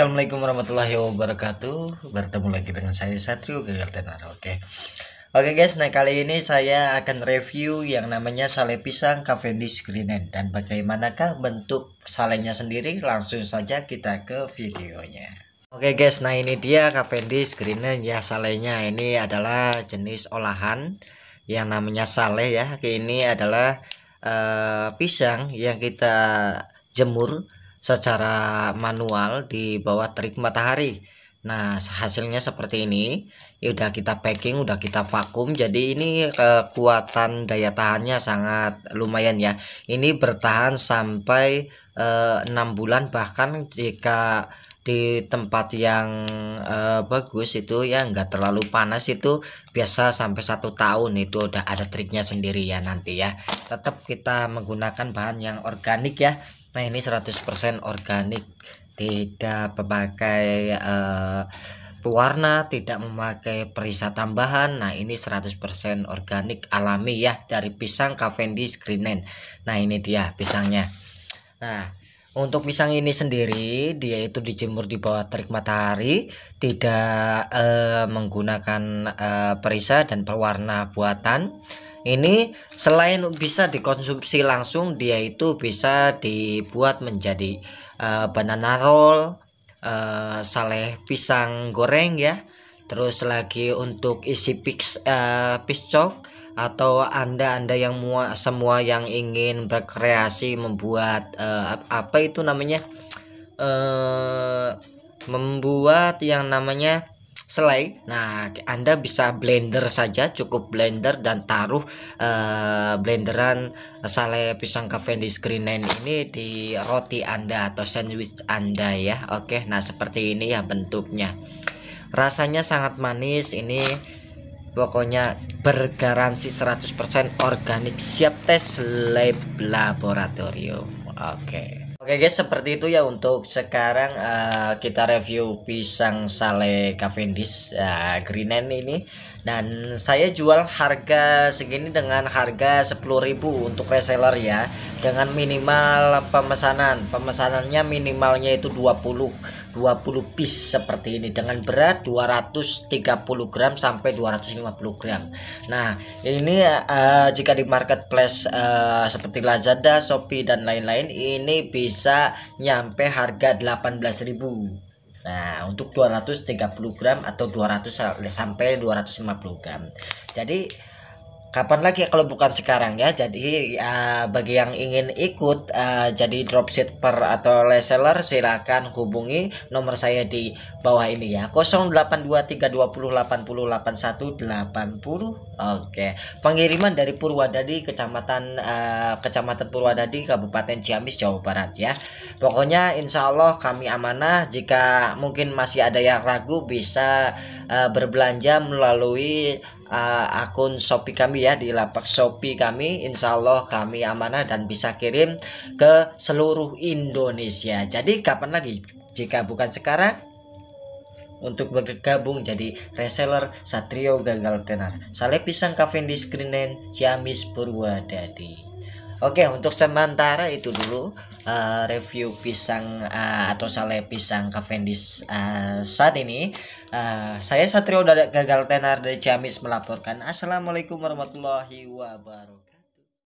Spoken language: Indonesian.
Assalamualaikum warahmatullahi wabarakatuh Bertemu lagi dengan saya Satrio Gagartenar Oke Oke guys, nah kali ini saya akan review yang namanya sale pisang Cavendish Green Dan bagaimanakah bentuk salenya sendiri Langsung saja kita ke videonya Oke guys, nah ini dia Cavendish Green ya salenya Ini adalah jenis olahan yang namanya sale ya Ini adalah uh, pisang yang kita jemur secara manual di bawah terik matahari Nah hasilnya seperti ini ya udah kita packing udah kita vakum jadi ini kekuatan eh, daya tahannya sangat lumayan ya ini bertahan sampai eh, enam eh, bulan bahkan jika di tempat yang uh, bagus itu ya nggak terlalu panas itu biasa sampai satu tahun itu udah ada triknya sendiri ya nanti ya tetap kita menggunakan bahan yang organik ya nah ini 100% organik tidak memakai uh, pewarna tidak memakai perisa tambahan nah ini 100% organik alami ya dari pisang Cavendish Greenen nah ini dia pisangnya nah untuk pisang ini sendiri, dia itu dijemur di bawah terik matahari, tidak eh, menggunakan eh, perisa dan pewarna buatan. Ini selain bisa dikonsumsi langsung, dia itu bisa dibuat menjadi eh, banana roll, eh, saleh pisang goreng ya. Terus lagi untuk isi eh, pis, eh, piscok atau anda-anda yang mua, semua yang ingin berkreasi membuat uh, apa itu namanya uh, membuat yang namanya selai. Nah, Anda bisa blender saja, cukup blender dan taruh uh, blenderan selai pisang kafein di screen ini di roti Anda atau sandwich Anda ya. Oke, nah seperti ini ya bentuknya. Rasanya sangat manis ini pokoknya bergaransi 100% organik siap tes lab laboratorium oke okay. Oke okay guys seperti itu ya untuk sekarang uh, kita review pisang sale Cavendish uh, Green End ini dan saya jual harga segini dengan harga 10.000 untuk reseller ya dengan minimal pemesanan pemesanannya minimalnya itu 20 20 piece seperti ini dengan berat 230 gram sampai 250 gram nah ini uh, jika di marketplace uh, seperti Lazada Shopee dan lain-lain ini bisa nyampe harga 18.000 Nah, untuk 230 gram atau 200 sampai 250 gram. Jadi kapan lagi kalau bukan sekarang ya jadi uh, bagi yang ingin ikut uh, jadi dropshipper atau reseller silahkan hubungi nomor saya di bawah ini ya 082320808180 oke pengiriman dari Purwadadi kecamatan uh, kecamatan Purwadadi Kabupaten Ciamis Jawa Barat ya pokoknya insya Allah kami amanah jika mungkin masih ada yang ragu bisa uh, berbelanja melalui uh, akun Shopee kami ya di lapak Shopee kami Insya Allah kami amanah dan bisa kirim ke seluruh Indonesia jadi kapan lagi jika bukan sekarang untuk bergabung jadi reseller Satrio Gagal Tenar Sale Pisang Cafe di Screenen Ciamis Purwadadi Oke untuk sementara itu dulu uh, review pisang uh, atau sale pisang Cavendish uh, saat ini Uh, saya Satrio dari Gagal Tenar dari Ciamis melaporkan. Assalamualaikum warahmatullahi wabarakatuh.